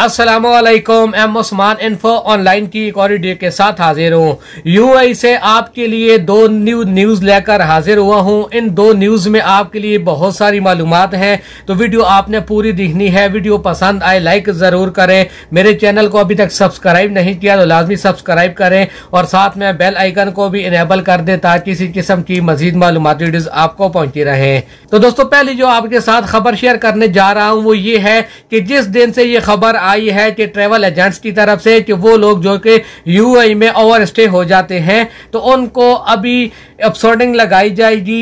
Aslam M Osman info online की एक और वीडियो के साथ हाजिर हूँ आई से आपके लिए दो न्यू न्यूज़ लेकर हाजिर हुआ हूँ इन दो न्यूज़ में आपके लिए बहुत सारी मालूम हैं तो वीडियो आपने पूरी दिखनी है वीडियो पसंद आए लाइक ज़रूर करें मेरे चैनल को अभी तक सब्सक्राइब नहीं किया तो लाजमी सब्सक्राइब करें और साथ में बेल आइकन को भी इनेबल कर दें ताकि किसी किस्म की मजीद मालूम वीडियो आपको पहुंची रहे तो दोस्तों पहले जो आपके साथ खबर शेयर करने जा रहा हूँ वो ये है कि जिस दिन से ये खबर आई है कि ट्रेवल एजेंट्स की तरफ से कि वो लोग जो कि यूएई e में ओवर स्टे हो जाते हैं तो उनको अभी अब्सॉर्डिंग लगाई जाएगी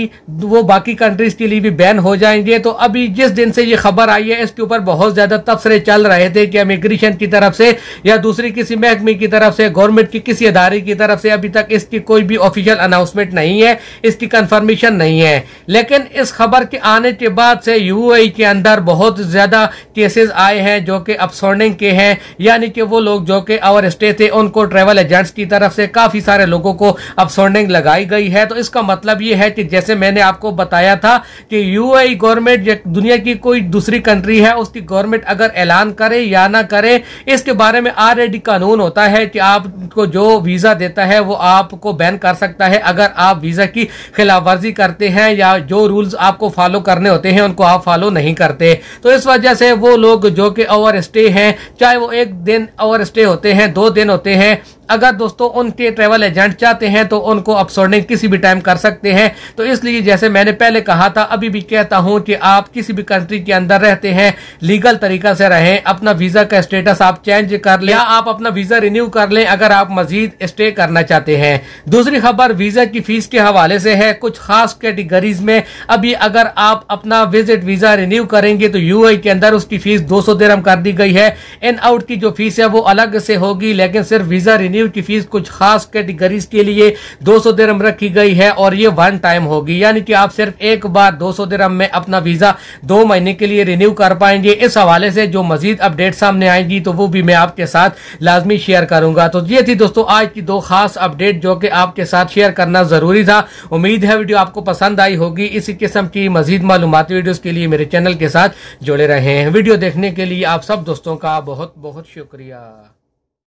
वो बाकी कंट्रीज के लिए भी बैन हो जाएंगे तो अभी जिस दिन से ये खबर आई है इसके ऊपर बहुत ज्यादा तबसरे चल रहे थे कि इमिग्रेशन की तरफ से या दूसरी किसी महकमे की तरफ से गवर्नमेंट की किसी अदारे की तरफ से अभी तक इसकी कोई भी ऑफिशियल अनाउंसमेंट नहीं है इसकी कंफर्मेशन नहीं है लेकिन इस खबर के आने के बाद से यू के अंदर बहुत ज्यादा केसेस आए हैं जो कि अपसोर्डिंग के हैं यानी कि वो लोग जो कि आवर स्टे थे उनको ट्रेवल एजेंट्स की तरफ से काफी सारे लोगों को अपसोर्डिंग लगाई गई है गया तो इसका मतलब ये है कि जैसे मैंने आपको बताया था कि e यूएई गवर्नमेंट दुनिया की कोई दूसरी कंट्री है उसकी गवर्नमेंट अगर ऐलान करे या ना करे इसके बारे में ऑलरेडी कानून होता है कि आपको जो वीजा देता है वो आपको बैन कर सकता है अगर आप वीजा की खिलाफवर्जी करते हैं या जो रूल्स आपको फॉलो करने होते हैं उनको आप फॉलो नहीं करते तो इस वजह से वो लोग जो कि ओवर स्टे हैं चाहे वो एक दिन ओवर स्टे होते हैं दो दिन होते हैं अगर दोस्तों उनके ट्रेवल एजेंट चाहते हैं तो उनको अपसोर्डिंग किसी भी टाइम कर सकते हैं तो इसलिए जैसे मैंने पहले कहा था अभी भी कहता हूं कि आप किसी भी कंट्री के अंदर रहते हैं लीगल तरीका से रहें अपना वीजा का स्टेटस आप चेंज कर लें या आप अपना वीजा रिन्यू कर लें अगर आप मजीद स्टे करना चाहते हैं दूसरी खबर वीजा की फीस के हवाले से है कुछ खास कैटेगरीज में अभी अगर आप अपना विजिट वीजा रिन्यू करेंगे तो यू के अंदर उसकी फीस दो सौ कर दी गई है इन आउट की जो फीस है वो अलग से होगी लेकिन सिर्फ वीजा रिन्यू लीव की फीस कुछ खास कैटेगरीज के लिए 200 दरम रखी गई है और ये वन टाइम होगी यानी कि आप सिर्फ एक बार 200 दरम में अपना वीजा दो महीने के लिए रिन्यू कर पाएंगे इस हवाले से जो मजीद अपडेट सामने आएंगी तो वो भी मैं आपके साथ लाजमी शेयर करूंगा तो ये थी दोस्तों आज की दो खास अपडेट जो कि आपके साथ शेयर करना जरूरी था उम्मीद है वीडियो आपको पसंद आई होगी इसी किस्म की मजीद मालूमती वीडियोस के लिए मेरे चैनल के साथ जुड़े रहे हैं वीडियो देखने के लिए आप सब दोस्तों का बहुत बहुत शुक्रिया